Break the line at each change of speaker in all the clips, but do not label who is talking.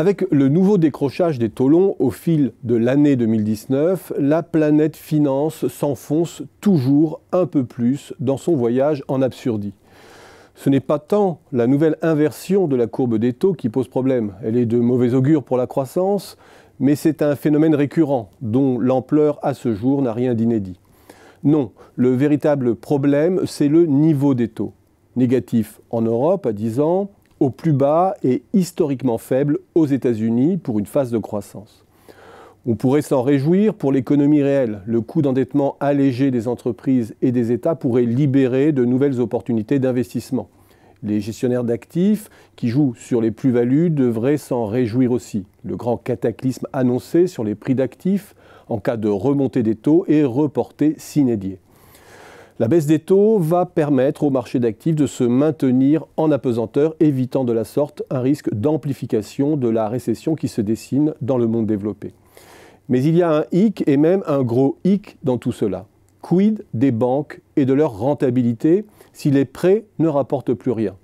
Avec le nouveau décrochage des taux longs au fil de l'année 2019, la planète finance s'enfonce toujours un peu plus dans son voyage en absurdie. Ce n'est pas tant la nouvelle inversion de la courbe des taux qui pose problème, elle est de mauvais augure pour la croissance, mais c'est un phénomène récurrent dont l'ampleur à ce jour n'a rien d'inédit. Non, le véritable problème, c'est le niveau des taux. Négatif en Europe à 10 ans, au plus bas et historiquement faible aux États-Unis pour une phase de croissance. On pourrait s'en réjouir pour l'économie réelle. Le coût d'endettement allégé des entreprises et des États pourrait libérer de nouvelles opportunités d'investissement. Les gestionnaires d'actifs qui jouent sur les plus-values devraient s'en réjouir aussi. Le grand cataclysme annoncé sur les prix d'actifs en cas de remontée des taux est reporté s'inédier. La baisse des taux va permettre au marché d'actifs de se maintenir en apesanteur, évitant de la sorte un risque d'amplification de la récession qui se dessine dans le monde développé. Mais il y a un hic et même un gros hic dans tout cela. Quid des banques et de leur rentabilité si les prêts ne rapportent plus rien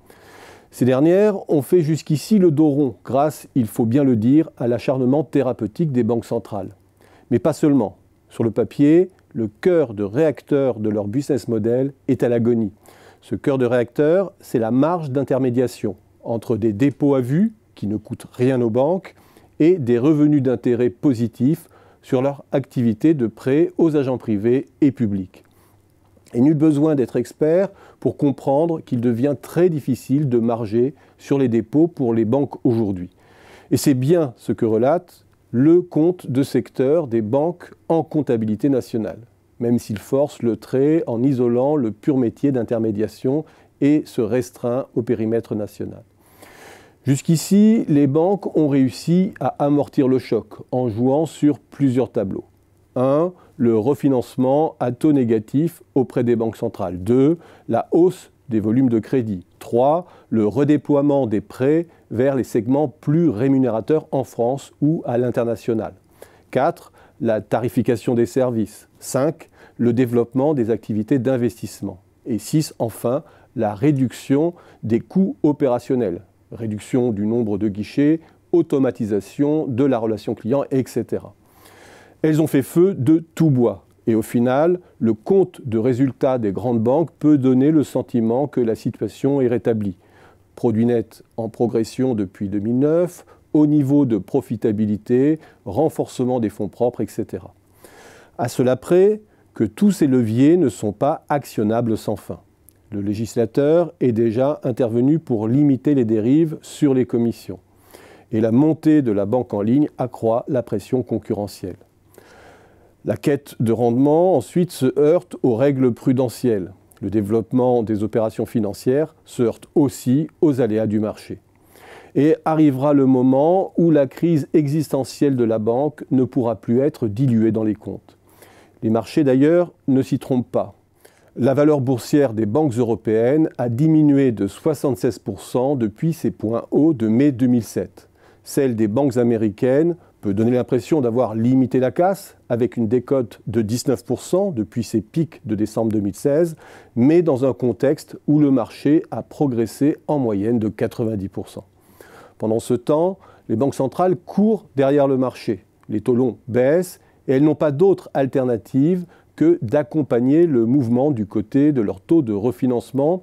ces dernières ont fait jusqu'ici le dos rond, grâce, il faut bien le dire, à l'acharnement thérapeutique des banques centrales. Mais pas seulement. Sur le papier, le cœur de réacteur de leur business model est à l'agonie. Ce cœur de réacteur, c'est la marge d'intermédiation entre des dépôts à vue, qui ne coûtent rien aux banques, et des revenus d'intérêt positifs sur leur activité de prêt aux agents privés et publics. Et nul besoin d'être expert pour comprendre qu'il devient très difficile de marger sur les dépôts pour les banques aujourd'hui. Et c'est bien ce que relate le compte de secteur des banques en comptabilité nationale, même s'il force le trait en isolant le pur métier d'intermédiation et se restreint au périmètre national. Jusqu'ici, les banques ont réussi à amortir le choc en jouant sur plusieurs tableaux. 1. Le refinancement à taux négatif auprès des banques centrales. 2. La hausse des volumes de crédit. 3. Le redéploiement des prêts vers les segments plus rémunérateurs en France ou à l'international. 4. La tarification des services. 5. Le développement des activités d'investissement. Et 6. Enfin, la réduction des coûts opérationnels. Réduction du nombre de guichets, automatisation de la relation client, etc. Elles ont fait feu de tout bois. Et au final, le compte de résultats des grandes banques peut donner le sentiment que la situation est rétablie. Produit net en progression depuis 2009, haut niveau de profitabilité, renforcement des fonds propres, etc. À cela près que tous ces leviers ne sont pas actionnables sans fin. Le législateur est déjà intervenu pour limiter les dérives sur les commissions. Et la montée de la banque en ligne accroît la pression concurrentielle. La quête de rendement, ensuite, se heurte aux règles prudentielles. Le développement des opérations financières se heurte aussi aux aléas du marché. Et arrivera le moment où la crise existentielle de la banque ne pourra plus être diluée dans les comptes. Les marchés, d'ailleurs, ne s'y trompent pas. La valeur boursière des banques européennes a diminué de 76% depuis ses points hauts de mai 2007. Celle des banques américaines peut donner l'impression d'avoir limité la casse avec une décote de 19% depuis ses pics de décembre 2016, mais dans un contexte où le marché a progressé en moyenne de 90%. Pendant ce temps, les banques centrales courent derrière le marché. Les taux longs baissent et elles n'ont pas d'autre alternative que d'accompagner le mouvement du côté de leur taux de refinancement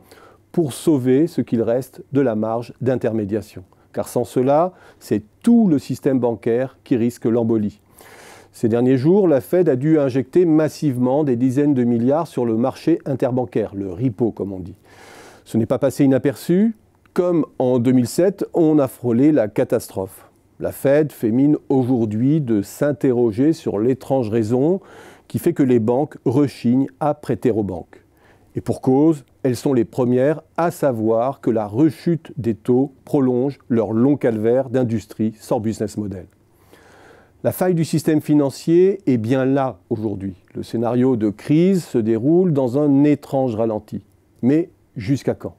pour sauver ce qu'il reste de la marge d'intermédiation car sans cela, c'est tout le système bancaire qui risque l'embolie. Ces derniers jours, la Fed a dû injecter massivement des dizaines de milliards sur le marché interbancaire, le repo comme on dit. Ce n'est pas passé inaperçu. Comme en 2007, on a frôlé la catastrophe. La Fed fait mine aujourd'hui de s'interroger sur l'étrange raison qui fait que les banques rechignent à prêter aux banques. Et pour cause, elles sont les premières à savoir que la rechute des taux prolonge leur long calvaire d'industrie sans business model. La faille du système financier est bien là aujourd'hui. Le scénario de crise se déroule dans un étrange ralenti. Mais jusqu'à quand